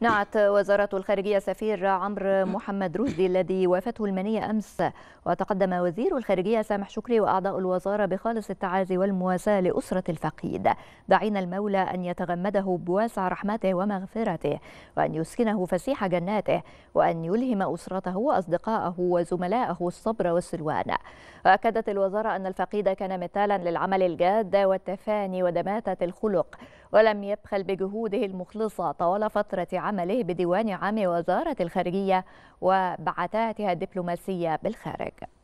نعت وزارة الخارجية سفير عمرو محمد رشدي الذي وافته المنية أمس وتقدم وزير الخارجية سامح شكري وأعضاء الوزارة بخالص التعازي والمواساة لأسرة الفقيد دعينا المولى أن يتغمده بواسع رحمته ومغفرته وأن يسكنه فسيح جناته وأن يلهم أسرته وأصدقائه وزملائه الصبر والسلوان وأكدت الوزارة أن الفقيد كان مثالا للعمل الجاد والتفاني ودماتة الخلق ولم يبخل بجهوده المخلصة طوال فترة عمله بديوان عام وزارة الخارجية وبعثاتها الدبلوماسية بالخارج